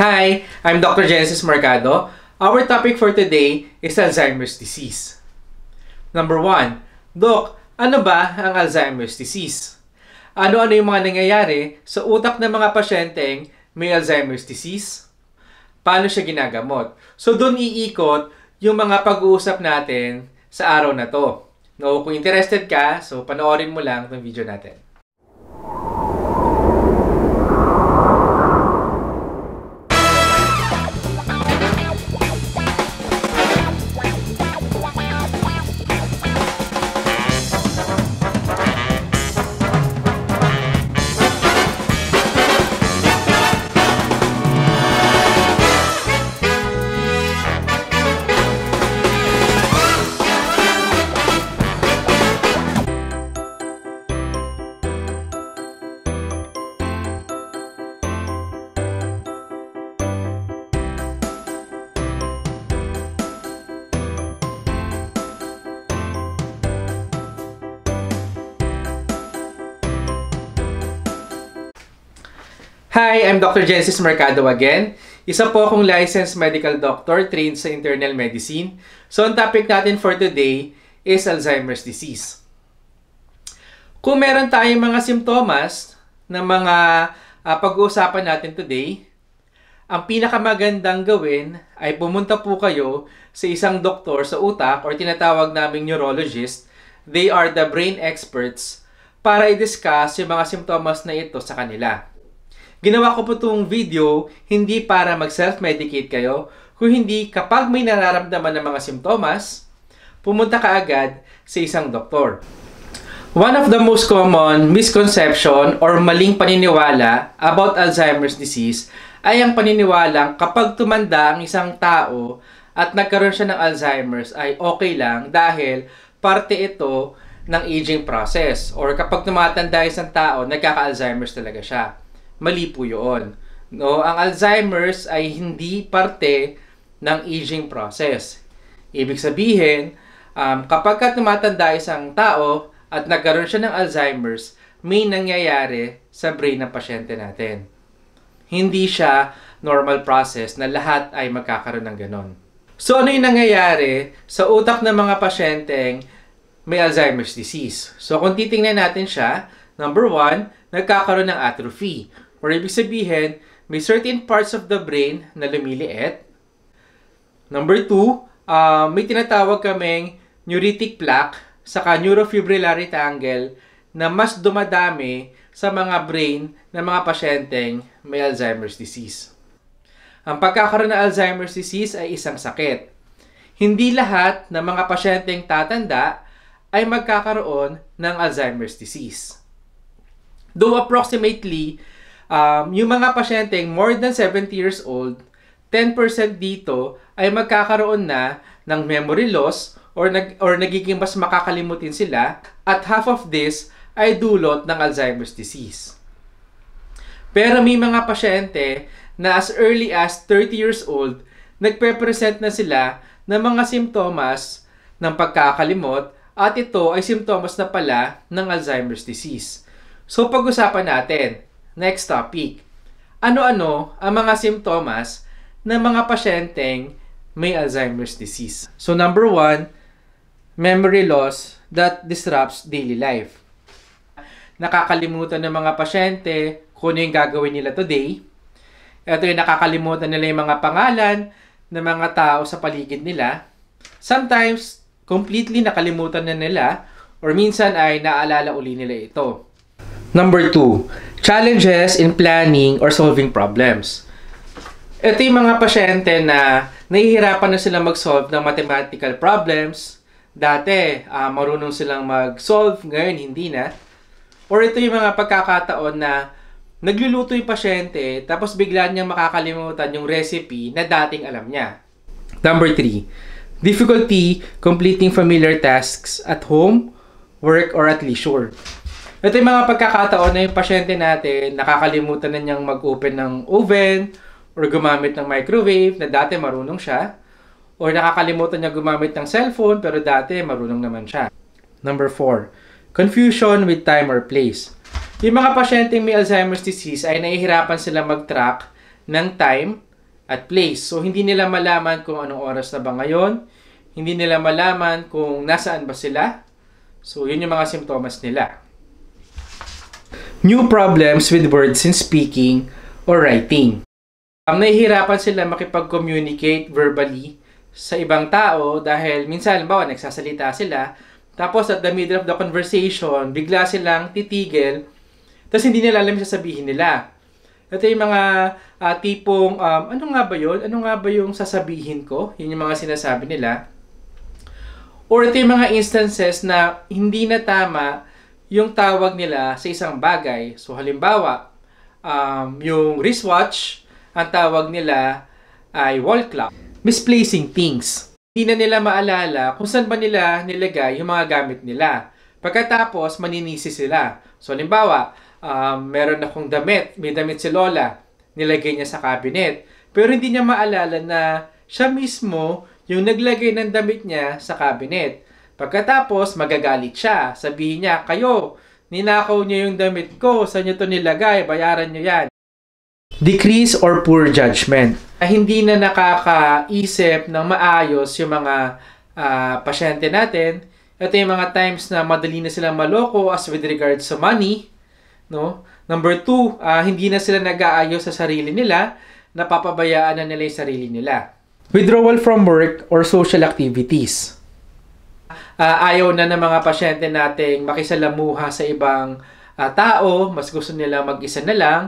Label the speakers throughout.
Speaker 1: Hi, I'm Dr. Genesis Mercado. Our topic for today is Alzheimer's disease. Number 1, Doc, ano ba ang Alzheimer's disease? Ano-ano yung mga nangyayari sa utak ng mga pasyenteng may Alzheimer's disease? Paano siya ginagamot? So doon iikot yung mga pag-uusap natin sa araw na to. No, kung interested ka, so panoorin mo lang itong video natin. Dr. Genesis Mercado again. Isa po akong licensed medical doctor trained sa internal medicine. So ang topic natin for today is Alzheimer's disease. Kung meron tayong mga simptomas na mga uh, pag-uusapan natin today, ang pinakamagandang gawin ay pumunta po kayo sa isang doktor sa utak or tinatawag naming neurologist. They are the brain experts para i-discuss yung mga simptomas na ito sa kanila. Ginawa ko po itong video hindi para mag-self-medicate kayo, kung hindi kapag may nararamdaman ng mga simptomas, pumunta ka agad sa isang doktor. One of the most common misconception or maling paniniwala about Alzheimer's disease ay ang paniniwalang kapag tumanda ang isang tao at nagkaroon siya ng Alzheimer's ay okay lang dahil parte ito ng aging process or kapag tumatanda isang tao, nagkaka-Alzheimer's talaga siya mali po yun. No, ang Alzheimer's ay hindi parte ng aging process. Ibig sabihin, um, kapag ka tumatanda isang tao at nagkaroon siya ng Alzheimer's, may nangyayari sa brain ng pasyente natin. Hindi siya normal process na lahat ay magkakaroon ng ganon. So ano yung nangyayari sa utak ng mga pasyenteng may Alzheimer's disease? So kung titingnan natin siya, number one, nagkakaroon ng atrophy. Or ibig sabihin, may certain parts of the brain na lumiliit. Number two, uh, may tinatawag kaming neuritic plaque saka neurofibrillary tangle na mas dumadami sa mga brain ng mga pasyenteng may Alzheimer's disease. Ang pagkakaroon ng Alzheimer's disease ay isang sakit. Hindi lahat ng mga pasyenteng tatanda ay magkakaroon ng Alzheimer's disease. Though approximately um, yung mga pasyenteng more than 70 years old, 10% dito ay magkakaroon na ng memory loss or, nag, or nagiging mas makakalimutin sila at half of this ay dulot ng Alzheimer's disease. Pero may mga pasyente na as early as 30 years old, nagpe-present na sila ng mga simptomas ng pagkakalimot at ito ay simptomas na pala ng Alzheimer's disease. So pag-usapan natin, Next topic. Ano-ano ang mga simptomas ng mga pasyenteng may Alzheimer's disease? So number one, memory loss that disrupts daily life. Nakakalimutan ng mga pasyente kung ano yung gagawin nila today. Ito yung nakakalimutan nila yung mga pangalan ng mga tao sa paligid nila. Sometimes, completely nakalimutan na nila or minsan ay naalala uli nila ito. Number two, challenges in planning or solving problems. Ito yung mga pasyente na nahihirapan na sila mag-solve ng mathematical problems. Dati, uh, marunong silang mag-solve, ngayon hindi na. Or ito yung mga pagkakataon na nagluluto yung pasyente tapos bigla niyang makakalimutan yung recipe na dating alam niya. Number 3. Difficulty completing familiar tasks at home, work, or at leisure. Ito yung mga pagkakataon na yung pasyente natin, nakakalimutan na niyang mag-open ng oven or gumamit ng microwave na dati marunong siya or nakakalimutan niya gumamit ng cellphone pero dati marunong naman siya. Number 4. Confusion with time or place. Yung mga pasyenteng may Alzheimer's disease ay nahihirapan sila mag-track ng time at place. So, hindi nila malaman kung anong oras na ba ngayon. Hindi nila malaman kung nasaan ba sila. So, yun yung mga simptomas nila new problems with words in speaking or writing. Um, nahihirapan sila makipag-communicate verbally sa ibang tao dahil minsan, halimbawa, nagsasalita sila, tapos at the middle of the conversation, bigla silang titigil, tapos hindi nila alam yung sasabihin nila. Ito yung mga uh, tipong, um, ano nga ba yun? Ano nga ba yung sasabihin ko? Yun yung mga sinasabi nila. Or ito yung mga instances na hindi na tama yung tawag nila sa isang bagay. So halimbawa, um, yung wristwatch, ang tawag nila ay wall clock. Misplacing things. Hindi na nila maalala kung saan ba nila nilagay yung mga gamit nila. Pagkatapos, maninisi sila. So halimbawa, um, meron akong damit, may damit si Lola, nilagay niya sa cabinet. Pero hindi niya maalala na siya mismo yung naglagay ng damit niya sa cabinet. Pagkatapos, magagalit siya. Sabihin niya, kayo, ninakaw niyo yung damit ko, saan niyo to nilagay, bayaran niyo yan. Decrease or poor judgment. Ay, hindi na nakakaisip ng maayos yung mga uh, pasyente natin. Ito yung mga times na madali na silang maloko as with regards sa money. No? Number two, uh, hindi na sila nag-aayos sa sarili nila. Napapabayaan na nila yung sarili nila. Withdrawal from work or social activities uh, ayaw na ng mga pasyente nating makisalamuha sa ibang uh, tao, mas gusto nila mag-isa na lang.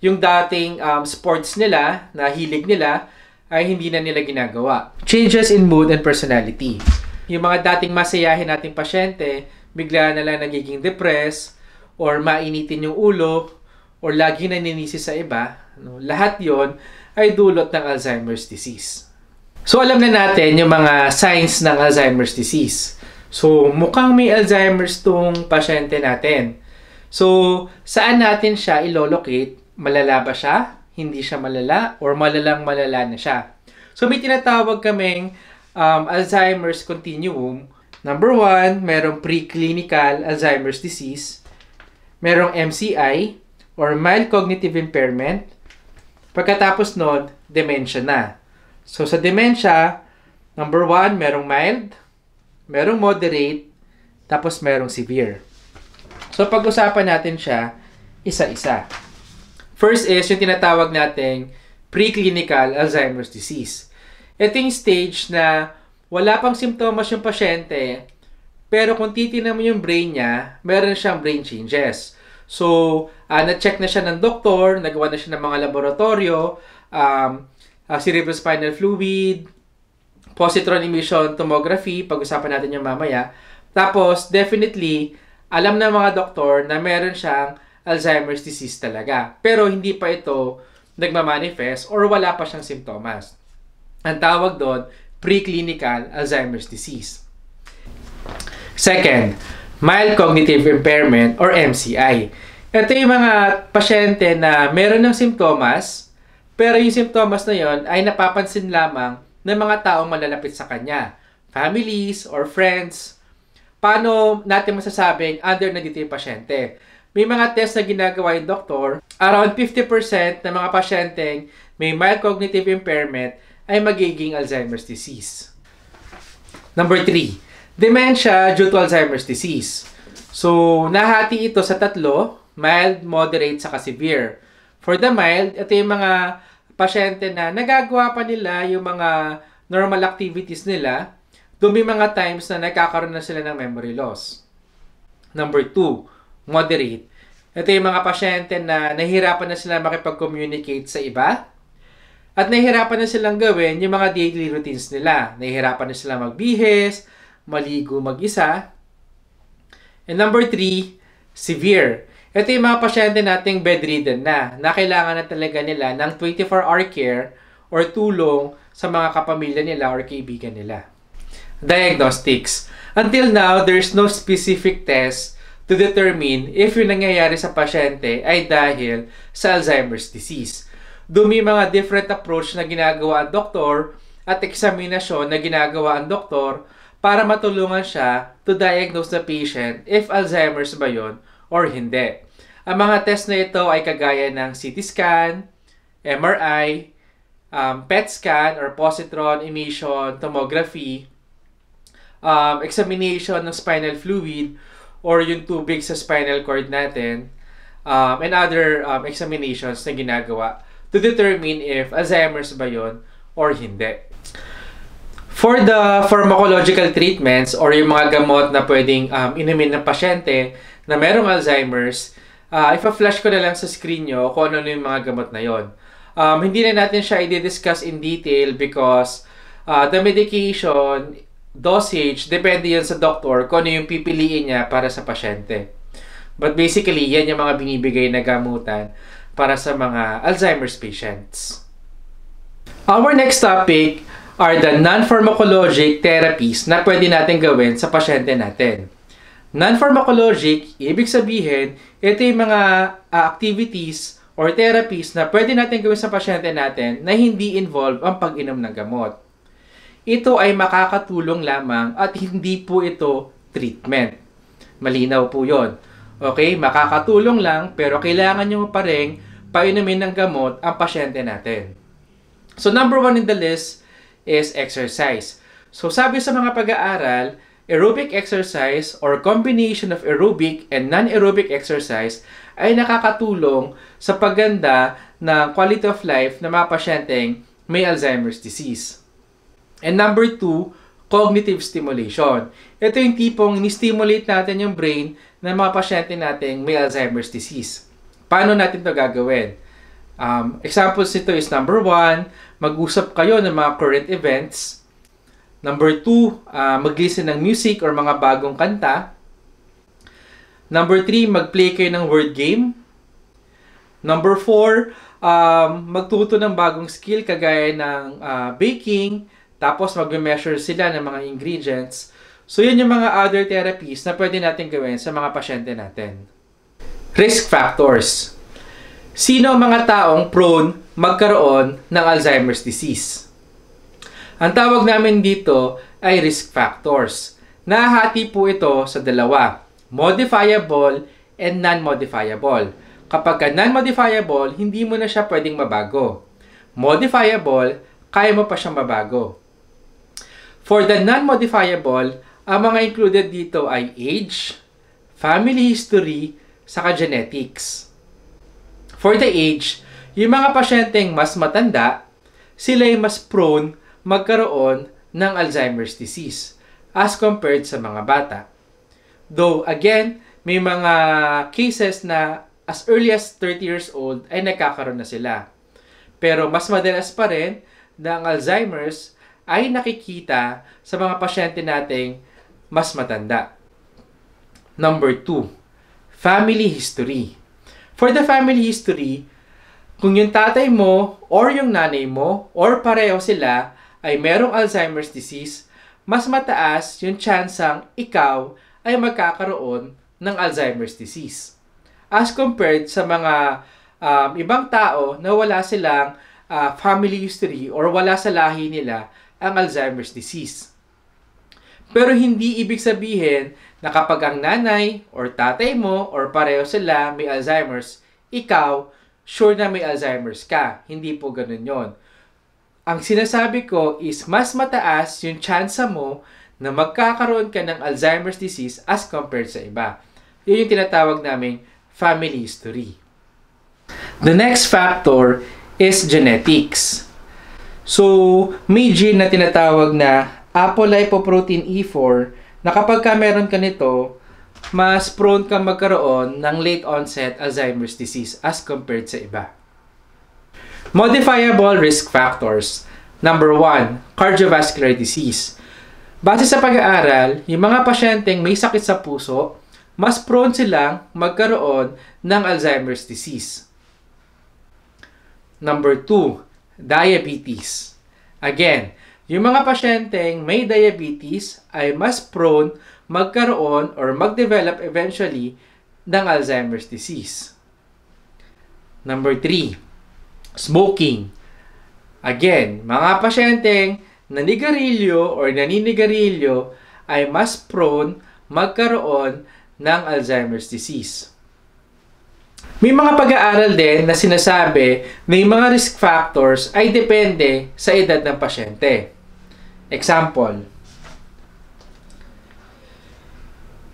Speaker 1: Yung dating um, sports nila, na hilig nila, ay hindi na nila ginagawa. Changes in mood and personality. Yung mga dating masayahin nating pasyente, bigla na lang nagiging depressed, or mainitin yung ulo, or lagi naninisi sa iba, no? lahat yon ay dulot ng Alzheimer's disease. So alam na natin yung mga signs ng Alzheimer's disease. So, mukhang may Alzheimer's tong pasyente natin. So, saan natin siya ilolocate? Malala ba siya? Hindi siya malala? Or malalang malala na siya? So, may tinatawag kaming um, Alzheimer's continuum. Number one, merong preclinical Alzheimer's disease. Merong MCI or mild cognitive impairment. Pagkatapos nod, dementia na. So, sa dementia, number one, merong mild merong moderate, tapos merong severe. So, pag-usapan natin siya isa-isa. First is yung tinatawag nating preclinical Alzheimer's disease. Ito yung stage na wala pang simptomas yung pasyente, pero kung titinan mo yung brain niya, meron siyang brain changes. So, uh, na-check na siya ng doktor, nagawa na siya ng mga laboratorio, um, uh, ah, cerebrospinal fluid, positron emission tomography, pag-usapan natin yung mamaya. Tapos, definitely, alam ng mga doktor na meron siyang Alzheimer's disease talaga. Pero hindi pa ito nagmamanifest or wala pa siyang simptomas. Ang tawag doon, preclinical Alzheimer's disease. Second, mild cognitive impairment or MCI. Ito yung mga pasyente na meron ng simptomas, pero yung simptomas na yon ay napapansin lamang ng mga taong malalapit sa kanya, families or friends. Paano natin masasabing under na dito pasyente? May mga test na ginagawa yung doktor, around 50% ng mga pasyenteng may mild cognitive impairment ay magiging Alzheimer's disease. Number 3, dementia due to Alzheimer's disease. So, nahati ito sa tatlo, mild, moderate, sa severe. For the mild, ito yung mga pasyente na nagagawa pa nila yung mga normal activities nila, doon may mga times na nagkakaroon na sila ng memory loss. Number two, moderate. Ito yung mga pasyente na nahihirapan na sila makipag-communicate sa iba at nahihirapan na silang gawin yung mga daily routines nila. Nahihirapan na sila magbihis, maligo mag-isa. And number three, severe. Ito yung mga pasyente nating bedridden na, na kailangan na talaga nila ng 24-hour care or tulong sa mga kapamilya nila or kaibigan nila. Diagnostics. Until now, there's no specific test to determine if yung nangyayari sa pasyente ay dahil sa Alzheimer's disease. Dumi mga different approach na ginagawa ang doktor at eksaminasyon na ginagawa ang doktor para matulungan siya to diagnose the patient if Alzheimer's ba yon or hindi. Ang mga test na ito ay kagaya ng CT scan, MRI, um, PET scan or positron emission tomography, um, examination ng spinal fluid or yung tubig sa spinal cord natin, um, and other um, examinations na ginagawa to determine if Alzheimer's ba yon or hindi. For the pharmacological treatments or yung mga gamot na pwedeng um, inumin ng pasyente na merong Alzheimer's, uh, ipa-flash ko na lang sa screen nyo kung ano yung mga gamot na yon. Um, hindi na natin siya i-discuss in detail because uh, the medication dosage, depende yan sa doctor kung ano yung pipiliin niya para sa pasyente. But basically, yan yung mga binibigay na gamutan para sa mga Alzheimer's patients. Our next topic are the non-pharmacologic therapies na pwede natin gawin sa pasyente natin. Non-pharmacologic, ibig sabihin, ito yung mga ah, activities or therapies na pwede natin gawin sa pasyente natin na hindi involve ang pag-inom ng gamot. Ito ay makakatulong lamang at hindi po ito treatment. Malinaw po yon. Okay, makakatulong lang pero kailangan nyo pa rin painumin ng gamot ang pasyente natin. So number one in the list is exercise. So sabi sa mga pag-aaral, aerobic exercise or combination of aerobic and non-aerobic exercise ay nakakatulong sa pagganda ng quality of life ng mga pasyenteng may Alzheimer's disease. And number two, cognitive stimulation. Ito yung tipong ni-stimulate natin yung brain ng mga pasyente nating may Alzheimer's disease. Paano natin ito gagawin? Um, examples nito is number one, mag-usap kayo ng mga current events Number two, uh, mag-listen ng music or mga bagong kanta. Number three, mag-play kayo ng word game. Number four, um, magtuto ng bagong skill kagaya ng uh, baking. Tapos mag-measure sila ng mga ingredients. So yun yung mga other therapies na pwede natin gawin sa mga pasyente natin. Risk factors. Sino ang mga taong prone magkaroon ng Alzheimer's disease? Ang tawag namin dito ay risk factors. Nahati po ito sa dalawa, modifiable and non-modifiable. Kapag non-modifiable, hindi mo na siya pwedeng mabago. Modifiable, kaya mo pa siyang mabago. For the non-modifiable, ang mga included dito ay age, family history, saka genetics. For the age, yung mga pasyenteng mas matanda, sila ay mas prone magkaroon ng Alzheimer's disease as compared sa mga bata. Though again, may mga cases na as early as 30 years old ay nagkakaroon na sila. Pero mas madalas pa rin na ang Alzheimer's ay nakikita sa mga pasyente nating mas matanda. Number 2, family history. For the family history, kung yung tatay mo or yung nanay mo or pareho sila ay merong Alzheimer's disease, mas mataas yung tsansang ikaw ay magkakaroon ng Alzheimer's disease. As compared sa mga um, ibang tao na wala silang uh, family history or wala sa lahi nila ang Alzheimer's disease. Pero hindi ibig sabihin na kapag ang nanay or tatay mo or pareho sila may Alzheimer's, ikaw sure na may Alzheimer's ka. Hindi po ganun yon. Ang sinasabi ko is mas mataas yung tsansa mo na magkakaroon ka ng Alzheimer's disease as compared sa iba. Yun yung tinatawag naming family history. The next factor is genetics. So, may gene na tinatawag na apolipoprotein E4 na kapag ka meron ka nito, mas prone kang magkaroon ng late onset Alzheimer's disease as compared sa iba. Modifiable risk factors. Number 1, cardiovascular disease. Base sa pag-aaral, yung mga pasyenteng may sakit sa puso, mas prone silang magkaroon ng Alzheimer's disease. Number 2, diabetes. Again, yung mga pasyenteng may diabetes ay mas prone magkaroon or magdevelop eventually ng Alzheimer's disease. Number 3, Smoking. Again, mga pasyenteng nanigarilyo or naninigarilyo ay mas prone magkaroon ng Alzheimer's disease. May mga pag-aaral din na sinasabi na yung mga risk factors ay depende sa edad ng pasyente. Example,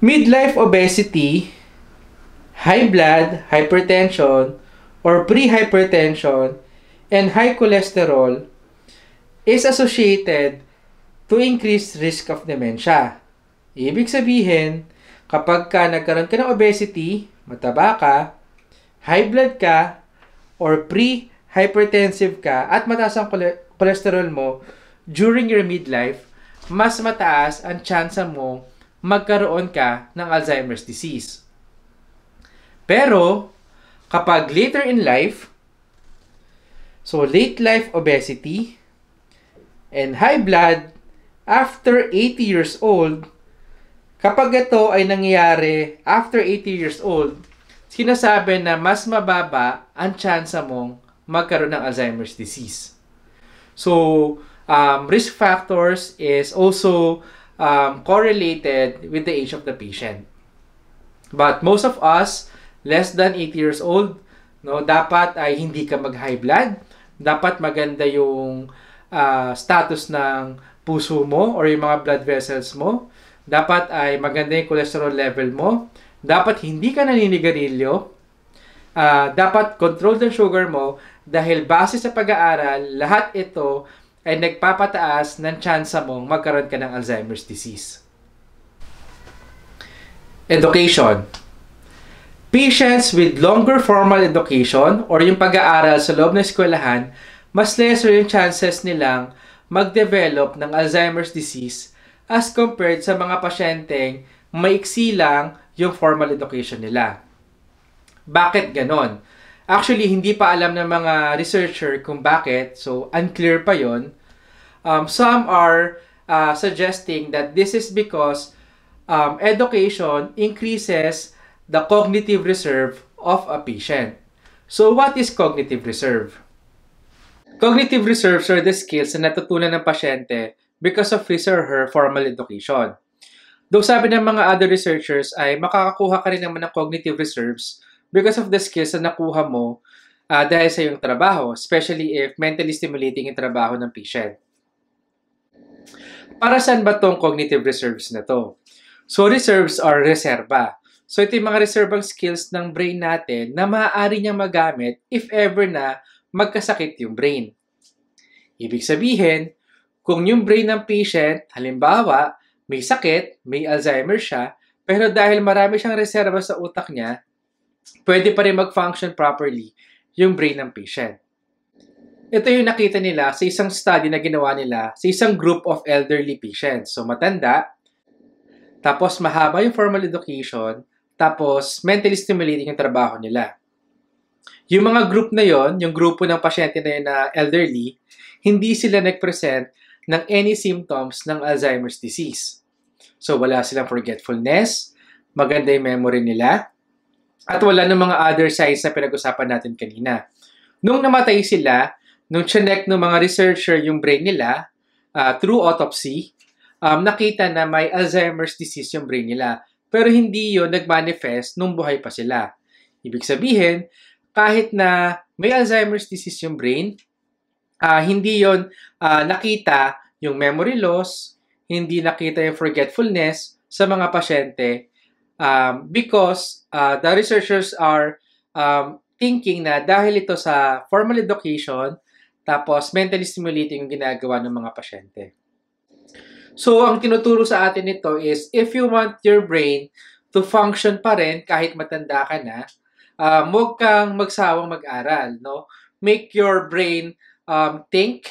Speaker 1: midlife obesity, high blood, hypertension, or prehypertension and high cholesterol is associated to increased risk of dementia. Ibig sabihin, kapag ka nagkaroon ka ng obesity, mataba ka, high blood ka, or pre-hypertensive ka, at mataas ang cholesterol mo during your midlife, mas mataas ang tsansa mo magkaroon ka ng Alzheimer's disease. Pero, Kapag later in life, so late life obesity and high blood after 80 years old, kapag ito ay nangyayari after 80 years old, sinasabi na mas mababa ang tsansa mong magkaroon ng Alzheimer's disease. So, um, risk factors is also um, correlated with the age of the patient. But most of us less than 80 years old, no, dapat ay hindi ka mag-high blood, dapat maganda yung uh, status ng puso mo or yung mga blood vessels mo, dapat ay maganda yung cholesterol level mo, dapat hindi ka naninigarilyo, uh, dapat controlled ang sugar mo dahil base sa pag-aaral, lahat ito ay nagpapataas ng tsansa mong magkaroon ka ng Alzheimer's disease. Education Patients with longer formal education or yung pag-aaral sa loob ng eskwelahan, mas lesser yung chances nilang mag-develop ng Alzheimer's disease as compared sa mga pasyenteng maiksi lang yung formal education nila. Bakit ganon? Actually, hindi pa alam ng mga researcher kung bakit, so unclear pa yon. Um, some are uh, suggesting that this is because um, education increases the cognitive reserve of a patient. So what is cognitive reserve? Cognitive reserves are the skills na natutunan ng pasyente because of his or her formal education. Though sabi ng mga other researchers ay makakakuha ka rin naman ng cognitive reserves because of the skills na nakuha mo uh, dahil sa iyong trabaho, especially if mentally stimulating yung trabaho ng patient. Para saan ba tong cognitive reserves na to? So reserves are reserva. So ito yung mga reservang skills ng brain natin na maaari niyang magamit if ever na magkasakit yung brain. Ibig sabihin, kung yung brain ng patient, halimbawa, may sakit, may Alzheimer siya, pero dahil marami siyang reserva sa utak niya, pwede pa rin mag-function properly yung brain ng patient. Ito yung nakita nila sa isang study na ginawa nila sa isang group of elderly patients. So matanda, tapos mahaba yung formal education, tapos, mentally stimulating yung trabaho nila. Yung mga group na yon, yung grupo ng pasyente na yun na elderly, hindi sila nag-present ng any symptoms ng Alzheimer's disease. So, wala silang forgetfulness, maganda yung memory nila, at wala ng mga other signs na pinag-usapan natin kanina. Nung namatay sila, nung chinek ng mga researcher yung brain nila, uh, through autopsy, um, nakita na may Alzheimer's disease yung brain nila pero hindi yon nagmanifest nung buhay pa sila. Ibig sabihin, kahit na may Alzheimer's disease yung brain, uh, hindi yon uh, ah, nakita yung memory loss, hindi nakita yung forgetfulness sa mga pasyente um, because uh, the researchers are um, thinking na dahil ito sa formal education, tapos mentally stimulating yung ginagawa ng mga pasyente. So, ang tinuturo sa atin nito is, if you want your brain to function pa rin kahit matanda ka na, um, huwag kang magsawang mag-aral, no? Make your brain um, think.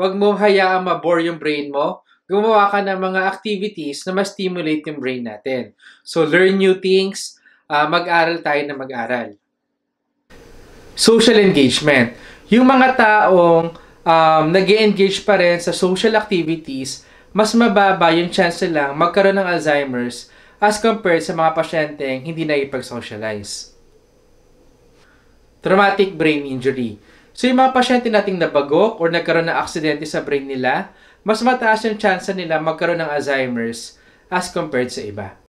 Speaker 1: Huwag mo hayaang mabore yung brain mo. Gumawa ka ng mga activities na ma-stimulate yung brain natin. So, learn new things. Uh, mag-aral tayo na mag-aral. Social engagement. Yung mga taong um, nag engage pa rin sa social activities mas mababa yung chance nilang magkaroon ng Alzheimer's as compared sa mga pasyenteng hindi na ipag-socialize. Traumatic brain injury. So yung mga pasyente nating nabagok or nagkaroon ng aksidente sa brain nila, mas mataas yung chance nila magkaroon ng Alzheimer's as compared sa iba.